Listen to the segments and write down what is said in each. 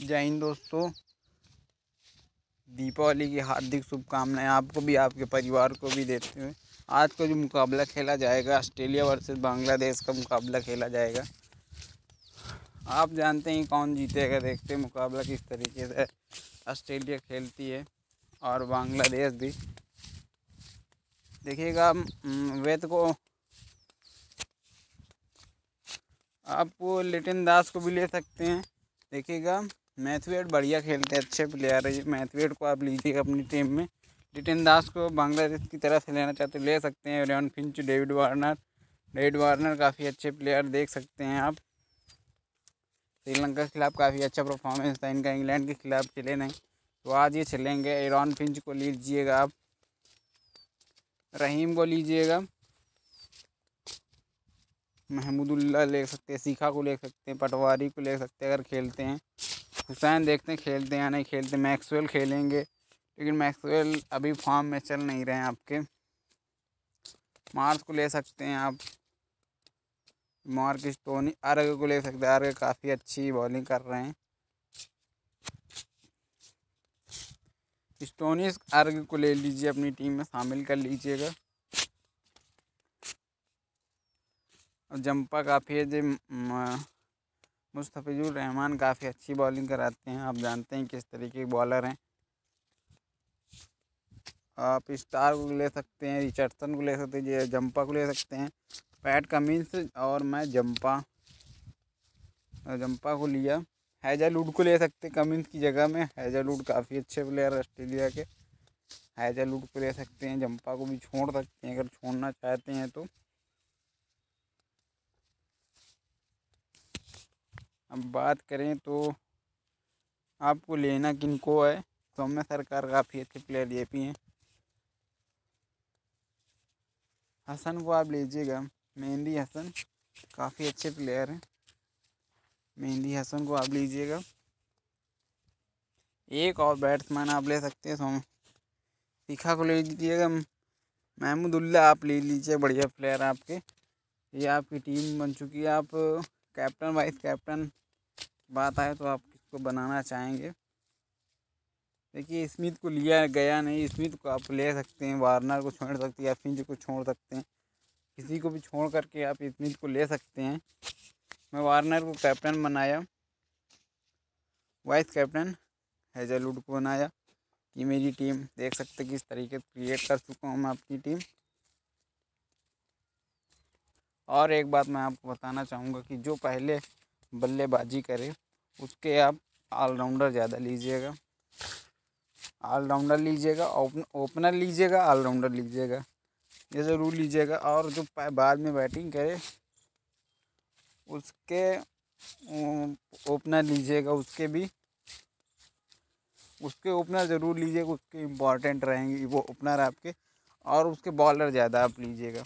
जय हिंद दोस्तों दीपावली की हार्दिक शुभकामनाएं आपको भी आपके परिवार को भी देते हुए आज का जो मुकाबला खेला जाएगा ऑस्ट्रेलिया वर्सेस बांग्लादेश का मुकाबला खेला जाएगा आप जानते हैं कौन जीतेगा देखते हैं मुकाबला किस तरीके से ऑस्ट्रेलिया खेलती है और बांग्लादेश भी देखिएगा वेद को आप लिटिन दास को भी ले सकते हैं देखिएगा मैथवेट बढ़िया खेलते हैं अच्छे प्लेयर है मैथवेट को आप लीजिएगा अपनी टीम में जितिन दास को बांग्लादेश की तरफ से लेना चाहते ले सकते हैं रेन Finch David Warner David Warner काफ़ी अच्छे प्लेयर देख सकते हैं आप श्रीलंका के खिलाफ काफ़ी अच्छा परफॉर्मेंस था इनका इंग्लैंड के खिलाफ खेले नहीं तो आज ये चलेंगे एरॉन फिंच को लीजिएगा आप रहीम को लीजिएगा महमूदुल्ला ले सकते हैं सीखा को ले सकते हैं पटवारी को ले सकते हैं अगर खेलते हैं हुसैन देखते हैं खेलते या नहीं खेलते मैक्सवेल खेलेंगे लेकिन मैक्सवेल अभी फॉर्म में चल नहीं रहे हैं आपके मार्स को ले सकते हैं आप मार्किस टोनी अर्ग को ले सकते हैं अर्ग काफ़ी अच्छी बॉलिंग कर रहे हैं स्टोनिस अर्ग को ले लीजिए अपनी टीम में शामिल कर लीजिएगा और जंपा काफ़ी है जो मुस्तफ़िजुर रहमान काफ़ी अच्छी बॉलिंग कराते हैं आप जानते हैं किस तरीके के बॉलर हैं आप स्टार को ले सकते हैं रिचर्डसन को ले सकते हैं जम्पा को ले सकते हैं पैट कमिंस और मैं जम्पा जम्पा को लिया हैजालूड को ले सकते हैं कमिंस की जगह में हैजालूड काफ़ी अच्छे प्लेयर ऑस्ट्रेलिया के हैजालूड को ले सकते हैं जम्पा को भी छोड़ सकते हैं अगर छोड़ना चाहते हैं तो अब बात करें तो आपको लेना किनको है तो हमें सरकार काफ़ी अच्छे प्लेयर ये भी हैं हसन को आप लीजिएगा मेहंदी हसन काफ़ी अच्छे प्लेयर हैं मेहंदी हसन को आप लीजिएगा एक और बैट्समैन आप ले सकते हैं सोम शिखा को ले लीजिएगा महमूदुल्ला आप ले लीजिए बढ़िया प्लेयर आपके ये आपकी टीम बन चुकी है आप कैप्टन वाइस कैप्टन बात आए तो आप किसको बनाना चाहेंगे देखिए स्मिथ को लिया गया नहीं स्मिथ को आप ले सकते हैं वार्नर को छोड़ सकते हैं या फिंज को छोड़ सकते हैं किसी को भी छोड़ करके आप स्मिथ को ले सकते हैं मैं वार्नर को कैप्टन बनाया वाइस कैप्टन हैजलवुड को बनाया कि मेरी टीम देख सकते किस तरीके से क्रिएट कर चुका हूँ मैं अपनी टीम और एक बात मैं आपको बताना चाहूँगा कि जो पहले बल्लेबाजी करे उसके आप ऑलराउंडर ज़्यादा लीजिएगा ऑलराउंडर लीजिएगा ओपनर लीजिएगा ऑलराउंडर लीजिएगा ये ज़रूर लीजिएगा और जो बाद में बैटिंग करे उसके ओपनर लीजिएगा उसके भी उसके ओपनर ज़रूर लीजिएगा उसके इम्पॉर्टेंट रहेंगे वो ओपनर आपके और उसके बॉलर ज़्यादा आप लीजिएगा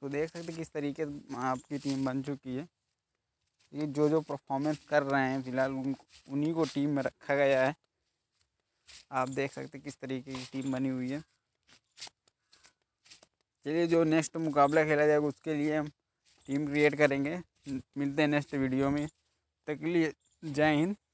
तो देख सकते किस तरीके आपकी टीम बन चुकी है ये जो जो परफॉर्मेंस कर रहे हैं फिलहाल उन उन्हीं को टीम में रखा गया है आप देख सकते किस तरीके की टीम बनी हुई है चलिए जो नेक्स्ट मुकाबला खेला जाएगा उसके लिए हम टीम क्रिएट करेंगे मिलते हैं नेक्स्ट वीडियो में तक लिए जय हिंद